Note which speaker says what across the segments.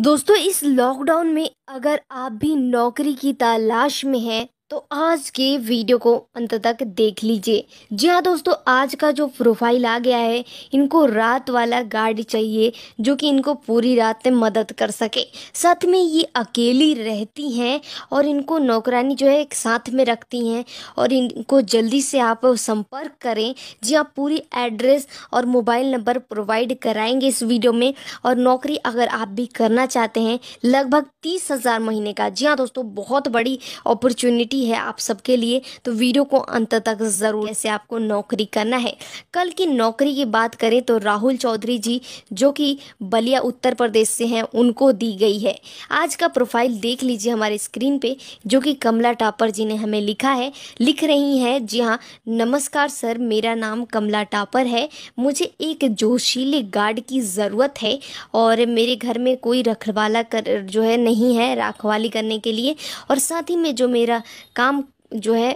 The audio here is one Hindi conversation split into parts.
Speaker 1: दोस्तों इस लॉकडाउन में अगर आप भी नौकरी की तलाश में हैं तो आज के वीडियो को अंत तक देख लीजिए जी हाँ दोस्तों आज का जो प्रोफाइल आ गया है इनको रात वाला गार्ड चाहिए जो कि इनको पूरी रात में मदद कर सके साथ में ये अकेली रहती हैं और इनको नौकरानी जो है एक साथ में रखती हैं और इनको जल्दी से आप संपर्क करें जी हाँ पूरी एड्रेस और मोबाइल नंबर प्रोवाइड कराएंगे इस वीडियो में और नौकरी अगर आप भी करना चाहते हैं लगभग तीस हज़ार महीने का जी हाँ दोस्तों बहुत बड़ी अपॉर्चुनिटी ही है आप सबके लिए तो वीडियो को अंत तक ज़रूर ऐसे आपको नौकरी करना है कल की नौकरी की बात करें तो राहुल चौधरी जी जो कि बलिया उत्तर प्रदेश से हैं उनको दी गई है आज का प्रोफाइल देख लीजिए हमारे स्क्रीन पे जो कि कमला टापर जी ने हमें लिखा है लिख रही हैं जी हाँ नमस्कार सर मेरा नाम कमला टापर है मुझे एक जोशीले गार्ड की ज़रूरत है और मेरे घर में कोई रखवाला कर जो है नहीं है रखवाली करने के लिए और साथ ही में जो मेरा काम जो है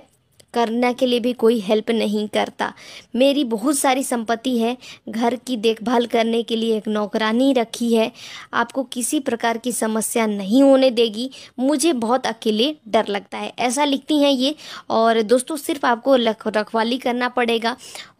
Speaker 1: करने के लिए भी कोई हेल्प नहीं करता मेरी बहुत सारी संपत्ति है घर की देखभाल करने के लिए एक नौकरानी रखी है आपको किसी प्रकार की समस्या नहीं होने देगी मुझे बहुत अकेले डर लगता है ऐसा लिखती हैं ये और दोस्तों सिर्फ आपको रखवाली करना पड़ेगा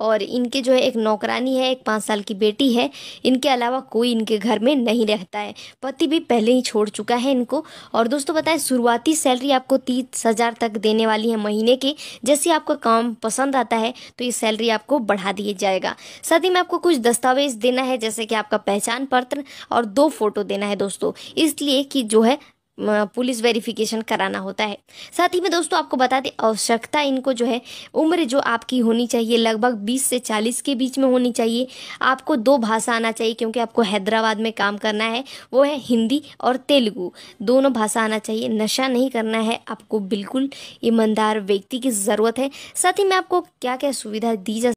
Speaker 1: और इनके जो है एक नौकरानी है एक पाँच साल की बेटी है इनके अलावा कोई इनके घर में नहीं रहता है पति भी पहले ही छोड़ चुका है इनको और दोस्तों बताएं शुरुआती सैलरी आपको तीस हज़ार तक देने वाली है महीने के जैसे आपका काम पसंद आता है तो ये सैलरी आपको बढ़ा दिया जाएगा साथ ही में आपको कुछ दस्तावेज देना है जैसे कि आपका पहचान पत्र और दो फोटो देना है दोस्तों इसलिए कि जो है पुलिस वेरिफिकेशन कराना होता है साथ ही में दोस्तों आपको बता दें आवश्यकता इनको जो है उम्र जो आपकी होनी चाहिए लगभग 20 से 40 के बीच में होनी चाहिए आपको दो भाषा आना चाहिए क्योंकि आपको हैदराबाद में काम करना है वो है हिंदी और तेलुगु दोनों भाषा आना चाहिए नशा नहीं करना है आपको बिल्कुल ईमानदार व्यक्ति की ज़रूरत है साथ ही में आपको क्या क्या सुविधा दी जा